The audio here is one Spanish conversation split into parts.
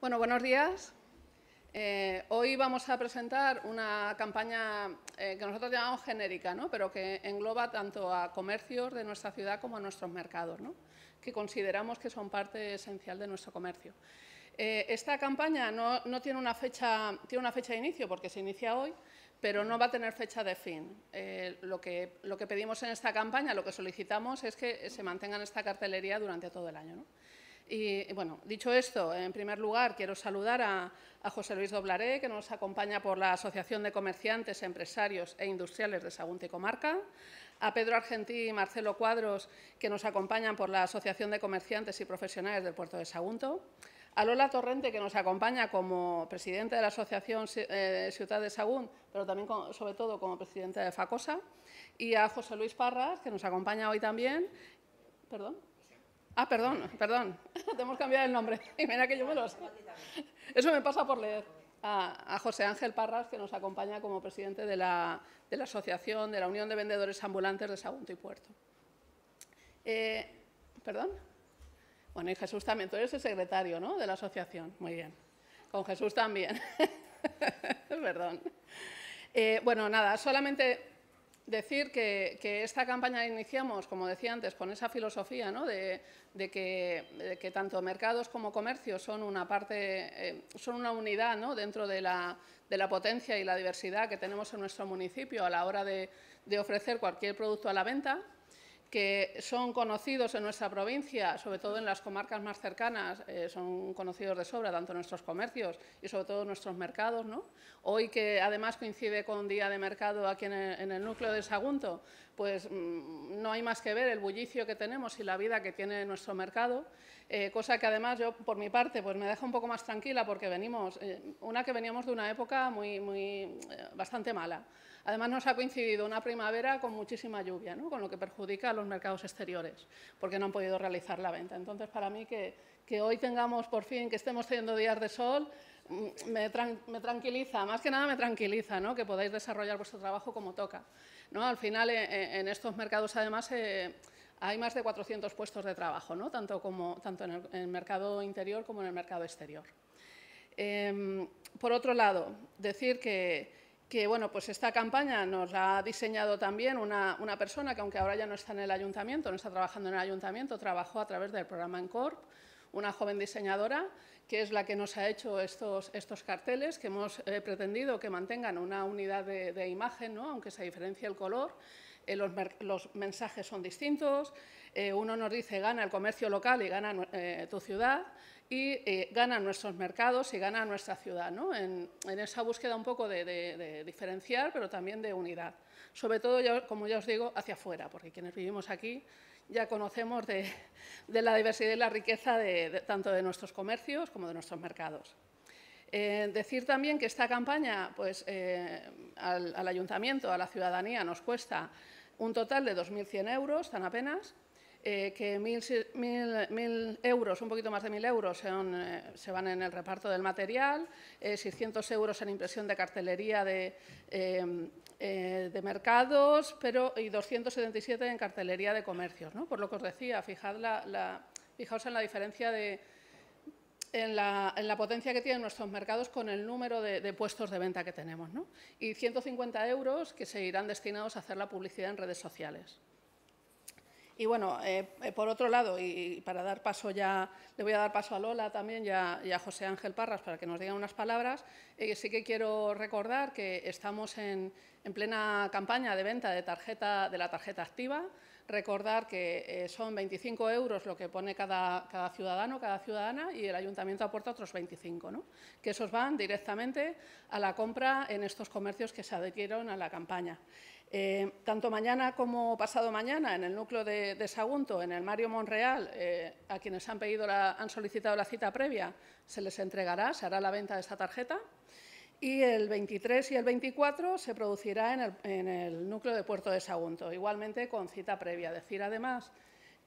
Bueno, buenos días. Eh, hoy vamos a presentar una campaña eh, que nosotros llamamos genérica, ¿no? pero que engloba tanto a comercios de nuestra ciudad como a nuestros mercados, ¿no? que consideramos que son parte esencial de nuestro comercio. Eh, esta campaña no, no, tiene, una fecha, tiene una fecha de inicio porque se inicia hoy, pero no va a tener fecha de fin. lo, que, lo que pedimos en esta campaña, lo que solicitamos es que se en esta cartelería durante todo el año. ¿no? bueno, dicho esto, en primer lugar quiero saludar a, José Luis Doblaré, que nos acompaña por la Asociación de Comerciantes, Empresarios e Industriales de Sagunto y Comarca, a Pedro Argentí y Marcelo Cuadros, que nos acompañan por la Asociación de Comerciantes y Profesionales del Puerto de Sagunto, a Lola Torrente, que nos acompaña como presidente de la Asociación eh, Ciudad de Sagún, pero también, sobre todo, como presidente de FACOSA, y a José Luis Parras, que nos acompaña hoy también. Perdón. Ah, perdón, perdón. Te hemos cambiado el nombre. Eso me pasa por leer. A, José Ángel Parras, que nos acompaña como presidente de la, Asociación de la Unión de Vendedores Ambulantes de Sagunto y Puerto. Eh, ¿Perdón? Bueno, y Jesús también. Tú eres el secretario, ¿no?, de la asociación. Muy bien. Con Jesús también. perdón. Eh, bueno, nada, solamente decir que, esta campaña la iniciamos, como decía antes, con esa filosofía de, que, tanto mercados como comercio son una parte, eh, son una unidad dentro de la, potencia y la diversidad que tenemos en nuestro municipio a la hora de, ofrecer cualquier producto a la venta que son conocidos en nuestra provincia, sobre todo en las comarcas más cercanas, eh, son conocidos de sobra, tanto nuestros comercios y sobre todo nuestros mercados. ¿no? Hoy que además coincide con un Día de Mercado aquí en el, núcleo de Sagunto, pues mm, no hay más que ver el bullicio que tenemos y la vida que tiene nuestro mercado. Eh, cosa que además yo, por mi parte, pues me deja un poco más tranquila porque venimos, eh, una que veníamos de una época muy, muy, eh, bastante mala. Además nos ha coincidido una primavera con muchísima lluvia, ¿no? con lo que perjudica a los mercados exteriores, porque no han podido realizar la venta. Entonces, para mí que, hoy tengamos por fin, que estemos teniendo días de sol, mm, me, me, tranquiliza, más que nada me tranquiliza, ¿no? que podáis desarrollar vuestro trabajo como toca. ¿no? Al final, en estos mercados, además, hay más de 400 puestos de trabajo, ¿no? tanto, como, tanto en, el, mercado interior como en el mercado exterior. Em, por otro lado, decir que, bueno, pues esta campaña nos la ha diseñado también una, persona que, aunque ahora ya no está en el ayuntamiento, no está trabajando en el ayuntamiento, trabajó a través del programa ENCORP, una joven diseñadora que es la que nos ha hecho estos, estos carteles, que hemos eh, pretendido que mantengan una unidad de, imagen, aunque se diferencie el color, eh, los, mensajes son distintos, eh, uno nos dice gana el comercio local y gana eh, tu ciudad, y gana nuestros mercados y gana nuestra ciudad, ¿no? en, esa búsqueda un poco de, diferenciar, pero también de unidad. Sobre todo, como ya os digo, hacia afuera, porque quienes vivimos aquí ya conocemos de, de la diversidad y la riqueza tanto de nuestros comercios como de nuestros mercados. Eh, decir también que esta campaña pues, eh, al, ayuntamiento, a la ciudadanía, nos cuesta un total de 2.100 euros, tan apenas, eh, que 1.000 euros, un poquito más de 1.000 euros, se van en el reparto del material, 600 euros en impresión de cartelería de, mercados pero, y 277 en cartelería de comercios. Por lo que os decía, fijaos en la diferencia de en la, potencia que tienen nuestros mercados con el número de, puestos de venta que tenemos. ¿no? Y 150 euros que se irán destinados a hacer la publicidad en redes sociales. Y bueno, eh, eh, por otro lado, y para dar paso ya, le voy a dar paso a Lola también y a, José Ángel Parras para que nos digan unas palabras. Eh, sí que quiero recordar que estamos en, plena campaña de venta de, de la tarjeta activa recordar que eh, son 25 euros lo que pone cada, ciudadano, cada ciudadana, y el ayuntamiento aporta otros 25, que esos van directamente a la compra en estos comercios que se adhirieron a la campaña. Eh, tanto mañana como pasado mañana, en el núcleo de, Sagunto, en el Mario Monreal, eh, a quienes han, pedido la, han solicitado la cita previa, se les entregará, se hará la venta de esa tarjeta. Y el 23 y el 24 se producirá en el, núcleo de Puerto de Sagunto, igualmente con cita previa. Decir además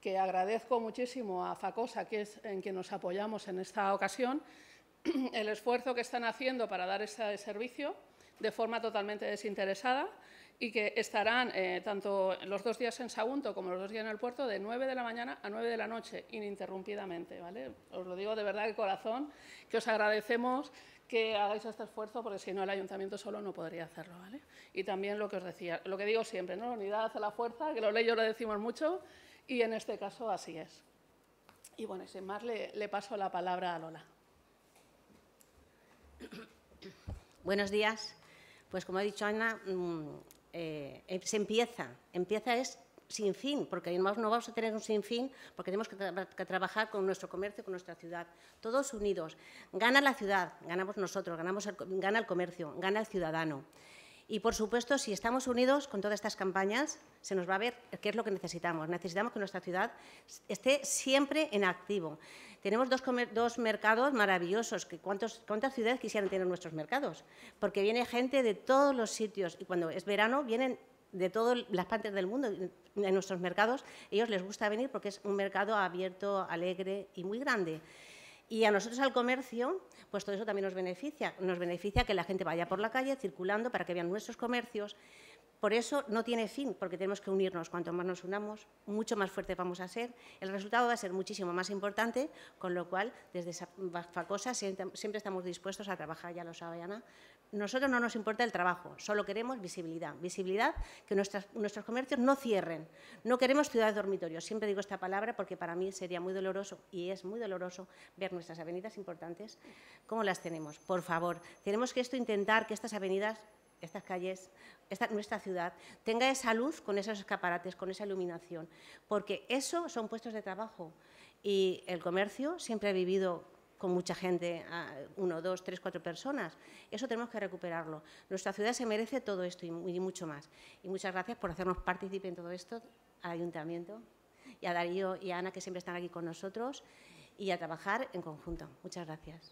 que agradezco muchísimo a FACOSA, que es en quien nos apoyamos en esta ocasión, el esfuerzo que están haciendo para dar este servicio de forma totalmente desinteresada y que estarán eh, tanto los dos días en Sagunto como los dos días en el puerto de 9 de la mañana a 9 de la noche, ininterrumpidamente. ¿vale? Os lo digo de verdad de corazón, que os agradecemos que hagáis este esfuerzo, porque si no el ayuntamiento solo no podría hacerlo. ¿vale? Y también lo que os decía, lo que digo siempre, ¿no? la unidad hace la fuerza, que los leyes lo decimos mucho, y en este caso así es. Y bueno, sin más, le, paso la palabra a Lola. Buenos días. Pues como ha dicho Ana, mm, eh, se empieza, empieza es sin fin, porque además no vamos a tener un sin fin, porque tenemos que, trabajar con nuestro comercio, con nuestra ciudad, todos unidos. Gana la ciudad, ganamos nosotros, ganamos gana el comercio, gana el ciudadano. Y, por supuesto, si estamos unidos con todas estas campañas, se nos va a ver qué es lo que necesitamos. Necesitamos que nuestra ciudad esté siempre en activo. Tenemos dos, mercados maravillosos. ¿Cuántas ciudades quisieran tener nuestros mercados? Porque viene gente de todos los sitios y cuando es verano vienen de todas las partes del mundo, en nuestros mercados, ellos les gusta venir porque es un mercado abierto, alegre y muy grande. Y a nosotros al comercio, pues todo eso también nos beneficia. Nos beneficia que la gente vaya por la calle circulando para que vean nuestros comercios. Por eso no tiene fin, porque tenemos que unirnos. Cuanto más nos unamos, mucho más fuerte vamos a ser. El resultado va a ser muchísimo más importante, con lo cual desde FACOSA siempre estamos dispuestos a trabajar, ya lo sabe Ana, nosotros no nos importa el trabajo, solo queremos visibilidad. Visibilidad que nuestros comercios no cierren. No queremos ciudades dormitorios. Siempre digo esta palabra porque para mí sería muy doloroso y es muy doloroso ver nuestras avenidas importantes como las tenemos. Por favor, tenemos que esto intentar que estas avenidas estas calles, nuestra ciudad, tenga esa luz con esos escaparates, con esa iluminación, porque eso son puestos de trabajo y el comercio siempre ha vivido con mucha gente, uno, dos, tres, cuatro personas. Eso tenemos que recuperarlo. Nuestra ciudad se merece todo esto y, mucho más. Y muchas gracias por hacernos partícipe en todo esto al Ayuntamiento y a Darío y a Ana, que siempre están aquí con nosotros, y a trabajar en conjunto. Muchas gracias.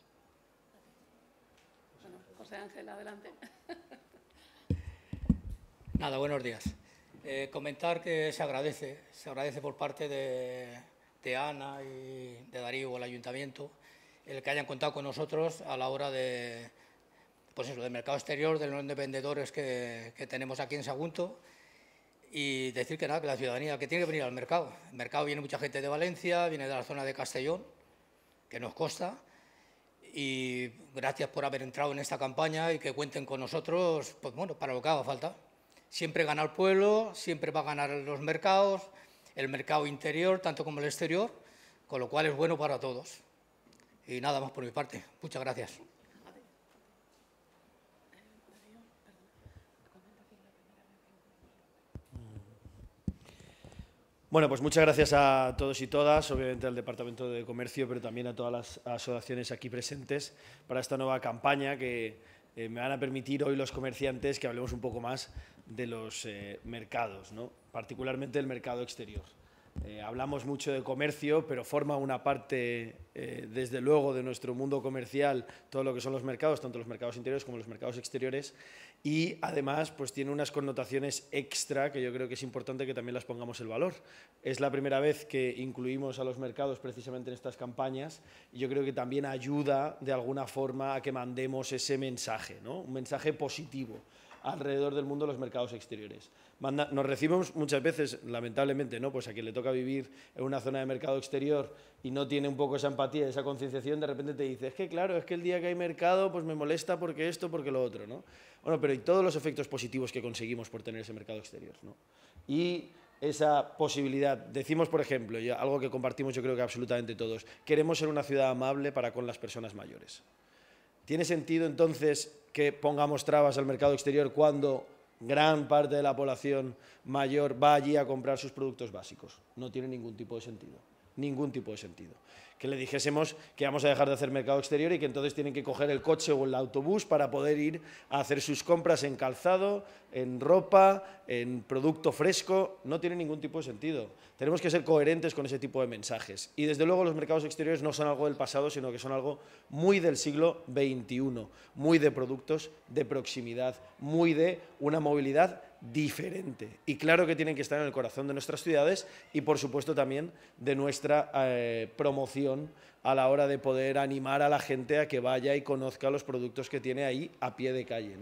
José Ángel, adelante. Nada, buenos días. Eh, comentar que se agradece, se agradece por parte de, de Ana y de Darío al ayuntamiento el que hayan contado con nosotros a la hora de, pues eso, del mercado exterior, de los vendedores que, tenemos aquí en Sagunto y decir que nada, que la ciudadanía que tiene que venir al mercado. El mercado viene mucha gente de Valencia, viene de la zona de Castellón, que nos costa y gracias por haber entrado en esta campaña y que cuenten con nosotros, pues bueno, para lo que haga falta. Siempre gana el pueblo, siempre va a ganar los mercados, el mercado interior, tanto como el exterior, con lo cual es bueno para todos. Y nada más por mi parte. Muchas gracias. Bueno, pues muchas gracias a todos y todas, obviamente al Departamento de Comercio, pero también a todas las asociaciones aquí presentes para esta nueva campaña que eh, me van a permitir hoy los comerciantes que hablemos un poco más de los eh, mercados, ¿no? particularmente del mercado exterior. Eh, hablamos mucho de comercio, pero forma una parte, eh, desde luego, de nuestro mundo comercial, todo lo que son los mercados, tanto los mercados interiores como los mercados exteriores, y además pues tiene unas connotaciones extra que yo creo que es importante que también las pongamos el valor. Es la primera vez que incluimos a los mercados precisamente en estas campañas y yo creo que también ayuda de alguna forma a que mandemos ese mensaje, ¿no? un mensaje positivo alrededor del mundo los mercados exteriores. nos recibimos muchas veces, lamentablemente, ¿no? Pues a quien le toca vivir en una zona de mercado exterior y no tiene un poco esa empatía, esa concienciación, de repente te dice, es que claro, es que el día que hay mercado, pues me molesta porque esto, porque lo otro, ¿no? Bueno, pero y todos los efectos positivos que conseguimos por tener ese mercado exterior, ¿no? Y esa posibilidad. Decimos, por ejemplo, algo que compartimos yo creo que absolutamente todos, queremos ser una ciudad amable para con las personas mayores. ¿Tiene sentido entonces que pongamos trabas al mercado exterior cuando gran parte de la población mayor va allí a comprar sus productos básicos. No tiene ningún tipo de sentido ningún tipo de sentido. Que le dijésemos que vamos a dejar de hacer mercado exterior y que entonces tienen que coger el coche o el autobús para poder ir a hacer sus compras en calzado, en ropa, en producto fresco. No tiene ningún tipo de sentido. Tenemos que ser coherentes con ese tipo de mensajes. Y desde luego los mercados exteriores no son algo del pasado, sino que son algo muy del siglo XXI, muy de productos de proximidad, muy de una movilidad diferente. Y claro que tienen que estar en el corazón de nuestras ciudades y por supuesto también de nuestra eh, promoción a la hora de poder animar a la gente a que vaya y conozca los productos que tiene ahí a pie de calle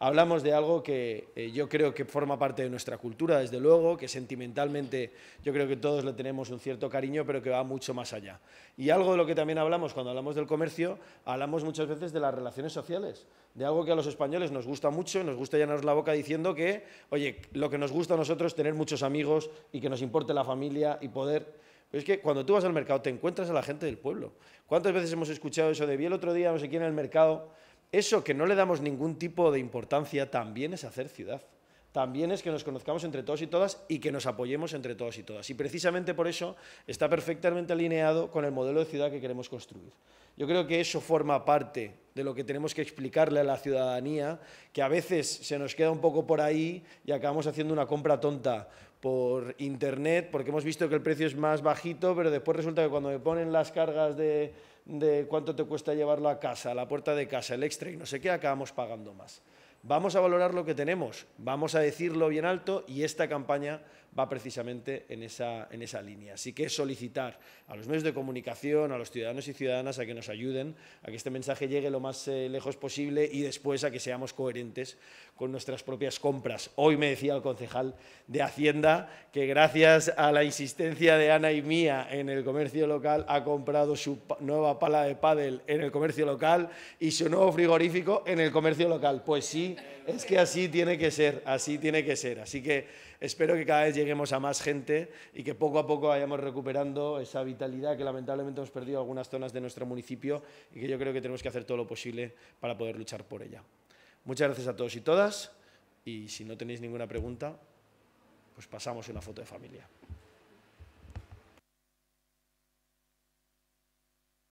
hablamos de algo que eh, yo creo que forma parte de nuestra cultura, desde luego, que sentimentalmente yo creo que todos le tenemos un cierto cariño, pero que va mucho más allá. Y algo de lo que también hablamos cuando hablamos del comercio, hablamos muchas veces de las relaciones sociales, de algo que a los españoles nos gusta mucho, nos gusta llenarnos la boca diciendo que, oye, lo que nos gusta a nosotros es tener muchos amigos y que nos importe la familia y poder... Pero es que cuando tú vas al mercado te encuentras a la gente del pueblo. ¿Cuántas veces hemos escuchado eso de vi el otro día, no sé quién, en el mercado? Eso que no le damos ningún tipo de importancia también es hacer ciudad. También es que nos conozcamos entre todos y todas y que nos apoyemos entre todos y todas. Y precisamente por eso está perfectamente alineado con el modelo de ciudad que queremos construir. Yo creo que eso forma parte de lo que tenemos que explicarle a la ciudadanía, que a veces se nos queda un poco por ahí y acabamos haciendo una compra tonta por internet, porque hemos visto que el precio es más bajito, pero después resulta que cuando me ponen las cargas de de cuánto te cuesta llevarlo a casa, a la puerta de casa, el extra y no sé qué, acabamos pagando más. Vamos a valorar lo que tenemos, vamos a decirlo bien alto y esta campaña va precisamente en esa, en esa línea. Así que solicitar a los medios de comunicación, a los ciudadanos y ciudadanas a que nos ayuden, a que este mensaje llegue lo más eh, lejos posible y después a que seamos coherentes con nuestras propias compras. Hoy me decía el concejal de Hacienda que gracias a la insistencia de Ana y mía en el comercio local ha comprado su nueva pala de pádel en el comercio local y su nuevo frigorífico en el comercio local. Pues sí, es que así tiene que ser, así tiene que ser. Así que espero que cada vez lleguemos a más gente y que poco a poco vayamos recuperando esa vitalidad que lamentablemente hemos perdido en algunas zonas de nuestro municipio y que yo creo que tenemos que hacer todo lo posible para poder luchar por ella. Muchas gracias a todos y todas y si no tenéis ninguna pregunta, pues pasamos una foto de familia.